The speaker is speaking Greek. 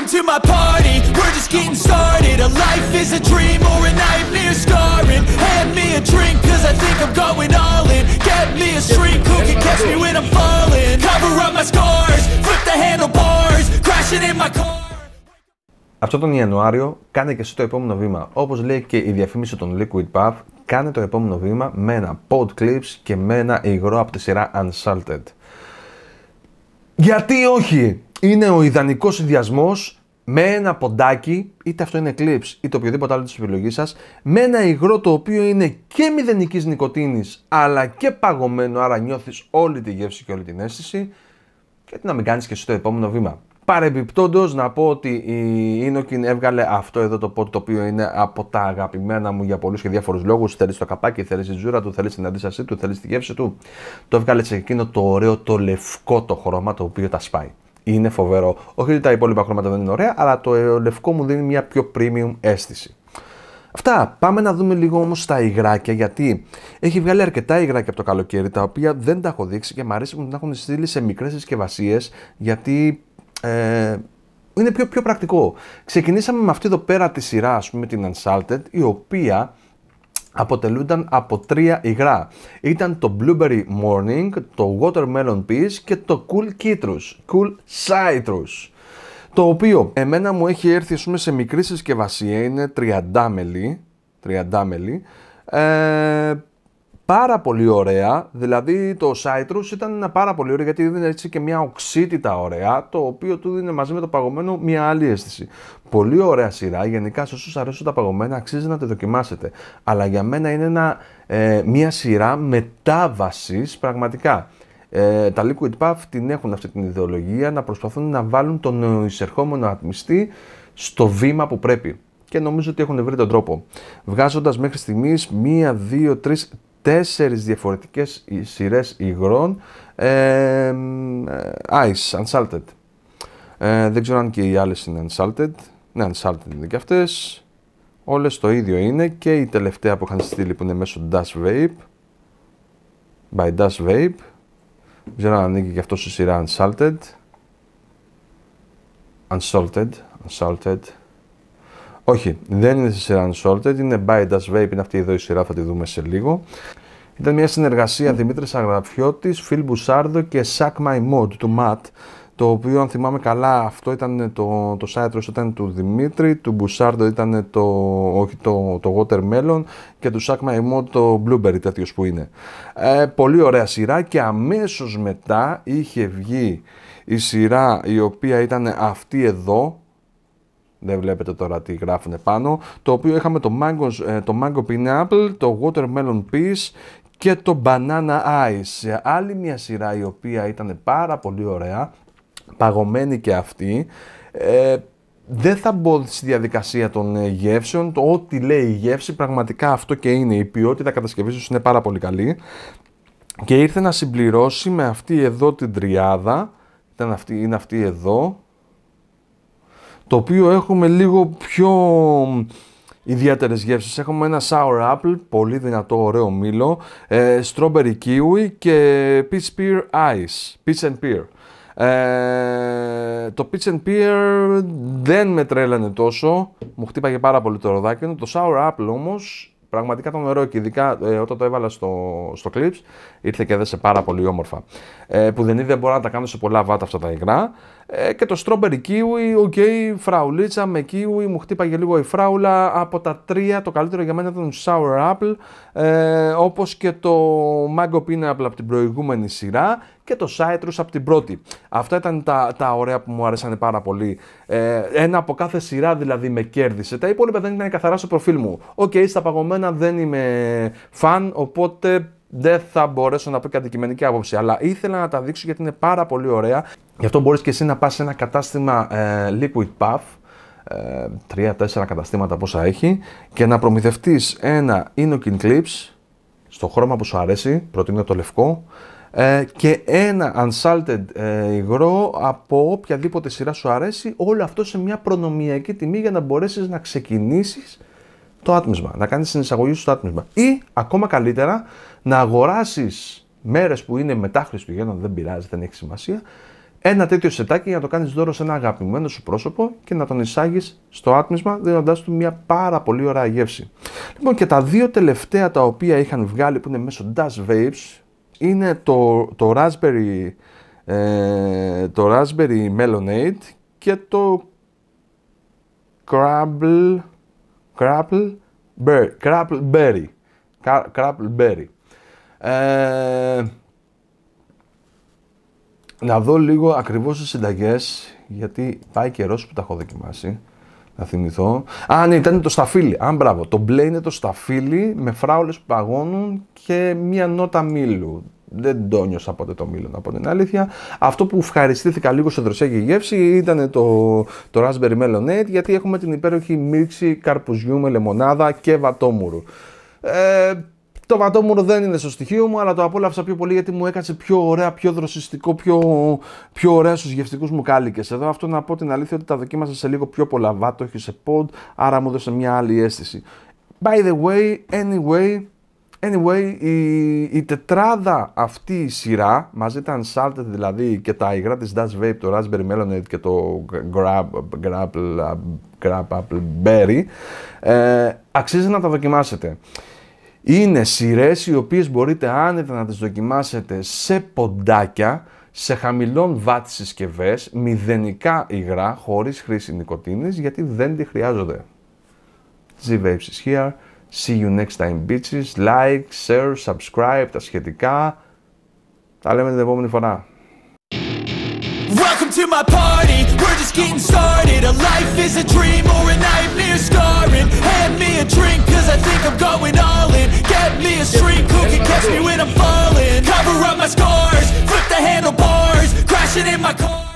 welcome to my party We're just getting started A life is a dream or a nightmare scarring Hand me a drink cause I think I'm going all in Get me a shrink who can catch me when I'm falling Cover up my scars, flip the handlebars Crashing in my car αυτό τον Ιανουάριο κάνε και εσύ το επόμενο βήμα. Όπως λέει και η διαφήμιση των Liquid Path, κάνε το επόμενο βήμα με ένα pod clips και με ένα υγρό από τη σειρά Unsalted. Γιατί όχι! είναι ο ιδανικός συνδυασμός με ένα ποντάκι, είτε αυτό είναι Eclipse, είτε οποιοδήποτε άλλο της επιλογής σας, με ένα υγρό το οποίο είναι και μηδενικής νοικοτήνη αλλά και παγωμένο, άρα νιώθεις όλη τη γεύση και όλη την αίσθηση. Και τι να μην κάνεις και εσύ το επόμενο βήμα. Παρεμπιπτόντως, να πω ότι η Inokin έβγαλε αυτό εδώ το πόντ το οποίο είναι από τα αγαπημένα μου για πολλούς και διάφορους λόγους. Θέλεις το καπάκι, θέλεις τη ζούρα του, θέλεις την αντίστασή του, θέλεις τη γεύση του. Το έβγαλε σε εκείνο το ωραίο, το λευκό το χρώμα το οποίο τα σπάει είναι φοβερό. Όχι ότι τα υπόλοιπα χρώματα δεν είναι ωραία, αλλά το λευκό μου δίνει μια πιο premium αίσθηση. Αυτά. Πάμε να δούμε λίγο όμως τα υγράκια, γιατί έχει βγάλει αρκετά υγράκια από το καλοκαίρι, τα οποία δεν τα έχω δείξει και μου αρέσει που τα έχουν στείλει σε μικρές συσκευασίες, γιατί ε, είναι πιο, πιο πρακτικό. Ξεκινήσαμε με αυτή εδώ πέρα τη σειρά, ας πούμε, την Unsalted, η οποία αποτελούνταν από τρία υγρά. Ήταν το Blueberry Morning, το Watermelon Peace και το Cool Citrus, Cool Citrus. Το οποίο εμένα μου έχει έρθει πούμε, σε μικρή συσκευασία, είναι 30 μελι, 30 ε, πάρα πολύ ωραία, δηλαδή το Citrus ήταν ένα πάρα πολύ ωραίο γιατί δίνει έτσι και μια οξύτητα ωραία, το οποίο του δίνει μαζί με το παγωμένο μια άλλη αίσθηση. Πολύ ωραία σειρά, γενικά σε όσους αρέσουν τα παγωμένα αξίζει να τη δοκιμάσετε. Αλλά για μένα είναι ένα, ε, μια σειρά μετάβασης πραγματικά. Ε, τα Liquid Puff την έχουν αυτή την ιδεολογία να προσπαθούν να βάλουν τον εισερχόμενο ατμιστή στο βήμα που πρέπει. Και νομίζω ότι έχουν βρει τον τρόπο. Βγάζοντας μέχρι στιγμής μία, δύο, τρεις, τέσσερις διαφορετικές σειρές υγρών ε, Ice, Unsalted. Ε, δεν ξέρω αν και οι άλλες είναι Unsalted. Ναι, Unsalted είναι και αυτές. Όλες το ίδιο είναι και η τελευταία που είχαν στείλει που είναι μέσω Dash Vape. By Dash Vape. Δεν ξέρω αν ανήκει και αυτό στη σειρά Unsalted. Unsalted, Unsalted. Όχι, δεν είναι στη σειρά Unsorted, είναι by Das Vape, είναι αυτή εδώ η σειρά, θα τη δούμε σε λίγο. Ήταν μια συνεργασία Δημήτρη Αγραφιώτη, Φιλ Μπουσάρδο και Sack My Mode του M.A.T. Το οποίο, αν θυμάμαι καλά, αυτό ήταν το, το Citrus ήταν του Δημήτρη, του Μπουσάρδο ήταν το, όχι, το, το Watermelon και του Sack My Mode το Blueberry, τέτοιος που είναι. Ε, πολύ ωραία σειρά και αμέσως μετά είχε βγει η σειρά η οποία ήταν αυτή εδώ δεν βλέπετε τώρα τι γράφουν πάνω, το οποίο είχαμε το Mango, ε, το Mango Pineapple, το Watermelon Peace και το Banana Ice. Άλλη μια σειρά η οποία ήταν πάρα πολύ ωραία, παγωμένη και αυτή. Ε, δεν θα μπω στη διαδικασία των ε, γεύσεων, το ό,τι λέει η γεύση πραγματικά αυτό και είναι. Η ποιότητα κατασκευής τους είναι πάρα πολύ καλή. Και ήρθε να συμπληρώσει με αυτή εδώ την τριάδα, αυτή, είναι αυτή εδώ, το οποίο έχουμε λίγο πιο ιδιαίτερες γεύσεις. Έχουμε ένα sour apple, πολύ δυνατό ωραίο μήλο, ε, strawberry kiwi και peach pear ice, peach and pear. Ε, το peach and pear δεν με τρέλανε τόσο, μου χτύπαγε πάρα πολύ το ροδάκινο. Το Sour Apple όμως πραγματικά το ωραίο και ειδικά ε, όταν το έβαλα στο, στο clips ήρθε και έδεσε πάρα πολύ όμορφα. Ε, που δεν είδε μπορώ να τα κάνω σε πολλά βάτα αυτά τα υγρά. Ε, και το strawberry kiwi, οκ, φραουλίτσα με kiwi, μου χτύπαγε λίγο η φράουλα. Από τα τρία το καλύτερο για μένα ήταν το sour apple, ε, όπως και το mango pineapple από την προηγούμενη σειρά και το citrus από την πρώτη. Αυτά ήταν τα, τα ωραία που μου άρεσαν πάρα πολύ. Ε, ένα από κάθε σειρά δηλαδή με κέρδισε. Τα υπόλοιπα δεν ήταν καθαρά στο προφίλ μου. Οκ, στα παγωμένα δεν είμαι φαν, οπότε δεν θα μπορέσω να πω και αντικειμενική άποψη. Αλλά ήθελα να τα δείξω γιατί είναι πάρα πολύ ωραία. Γι' αυτό μπορείς και εσύ να πας σε ένα κατάστημα ε, Liquid Puff, ε, τρία-τέσσερα καταστήματα πόσα έχει και να προμηθευτείς ένα Inokin Clips στο χρώμα που σου αρέσει, προτείνω το λευκό ε, και ένα Unsalted ε, υγρό από οποιαδήποτε σειρά σου αρέσει όλο αυτό σε μια προνομιακή τιμή για να μπορέσεις να ξεκινήσεις το άτμισμα, να κάνεις την εισαγωγή σου στο άτμισμα. Ή ακόμα καλύτερα να αγοράσεις μέρες που είναι μετά Χριστουγέννων, δεν πειράζει, δεν έχει σημασία, ένα τέτοιο σετάκι για να το κάνεις δώρο σε ένα αγαπημένο σου πρόσωπο και να τον εισάγεις στο άτμισμα δίνοντάς του μια πάρα πολύ ωραία γεύση. Λοιπόν και τα δύο τελευταία τα οποία είχαν βγάλει που είναι μέσω Dash Vapes είναι το, το Raspberry ε, το Raspberry Melonade και το Crumble Κράπλ Berry. Crapple Berry. Ε, να δω λίγο ακριβώς τις συνταγές, γιατί πάει καιρός που τα έχω δοκιμάσει. Να θυμηθώ. Α, ναι, ήταν το σταφύλι. Αν μπράβο. Το μπλε είναι το σταφύλι με φράουλες που παγώνουν και μία νότα μήλου δεν το νιώσα ποτέ το Μήλο, να πω την αλήθεια. Αυτό που ευχαριστήθηκα λίγο σε δροσιακή γεύση ήταν το, το Raspberry Melonade, γιατί έχουμε την υπέροχη μίξη καρπουζιού με λεμονάδα και βατόμουρου. Ε, το βατόμουρο δεν είναι στο στοιχείο μου, αλλά το απόλαυσα πιο πολύ γιατί μου έκανε πιο ωραία, πιο δροσιστικό, πιο, πιο ωραία στους γευτικού μου κάλικες. Εδώ αυτό να πω την αλήθεια ότι τα δοκίμασα σε λίγο πιο πολλά βάτο, όχι σε πόντ, άρα μου έδωσε μια άλλη αίσθηση. By the way, anyway, Anyway, η, τετράδα αυτή η σειρά, μαζί τα Unsalted δηλαδή και τα υγρά της Dash Vape, το Raspberry Melonade και το Grab, Grab, Grab Apple Berry, ε, αξίζει να τα δοκιμάσετε. Είναι σειρές οι οποίες μπορείτε άνετα να τις δοκιμάσετε σε ποντάκια, σε χαμηλών βάτη συσκευές, μηδενικά υγρά, χωρίς χρήση νοικοτήνης, γιατί δεν τη χρειάζονται. Z-Vapes is here. See you next time bitches. Like, share, subscribe, τα σχετικά. Τα λέμε την επόμενη φορά. Welcome to my party, we're just getting started A life is a dream or a nightmare scarring Hand me a drink cause I think I'm going all in Get me a shrink who can catch me when I'm falling Cover up my scars, flip the handlebars Crashing in my car